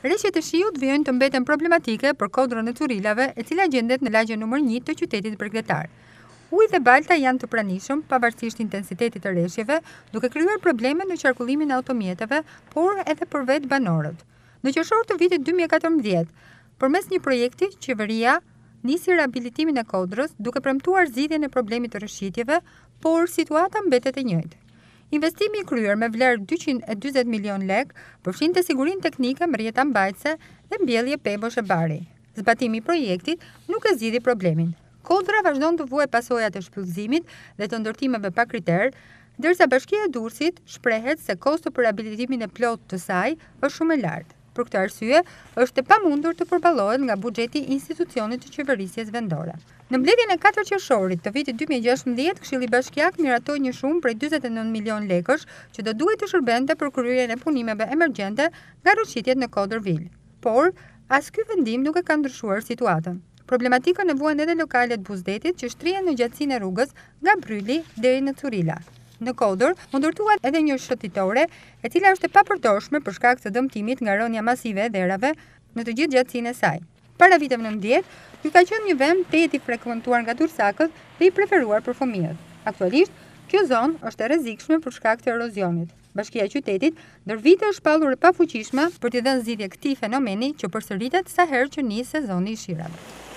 Reshjet e shiut vjojnë të mbeten problematike për kodrën e turilave e cila gjendet në lagjën nëmër 1 të qytetit bregdetar. Uj dhe balta janë të pranishëm, pavarësisht intensitetit të reshjeve, duke kryuar probleme në qarkullimin e automjeteve, por edhe për vetë banorët. Në qëshorë të vitit 2014, për mes një projekti, qeveria nisi rehabilitimin e kodrës duke premtuar zidhje në problemit të rëshqitjeve, por situata mbetet e njëjtë. Investimi i kryer me vlerë 220 milion lek përshin të sigurin teknike më rjeta mbajtëse dhe mbjellje pebo e bari. Zbatimi i projektit nuk e zidi problemin. Kodra vazhdon të vuaj pasojat e shpullzimit dhe të ndërtimeve pa kriter, dërsa bashkia e dursit shprehet se kostu për abilitimin e plot të saj është shumë e lartë për këtë arsye është të pamundur të përballohet nga buxheti i institucionit të qeverisjes vendore. Në mbledhjen e 4 qershorit të vitit 2016, Këshilli Bashkiak miratoi një shumë prej 49 milion lekësh që do duhet të shërbente për kryerjen e punimeve emergjente nga rrugëtitjet në Kodërvil. Por as ky vendim nuk e ka ndryshuar situatën. Problematika në vuan edhe lokalet buzdetit që shtrien në gjatësin e rrugës nga bryli dhe në curila në kodër, mundërtuat edhe një shëtitore, e cila është e papërdoshme për shkak të dëmtimit nga rënja masive e dherave në të gjithë gjatësin e saj. Para vitëm në mdjetë, ju ka qënë një vend të jeti frekuentuar nga tursakët dhe i preferuar për fëmijët. Aktualisht, kjo zonë është e rezikshme për shkak të erozionit. Bashkia e qytetit ndër vite është palur e pafuqishme për të dhënë zgjidhje këtij fenomeni që përsëritet sa herë që nis sezoni i shirave.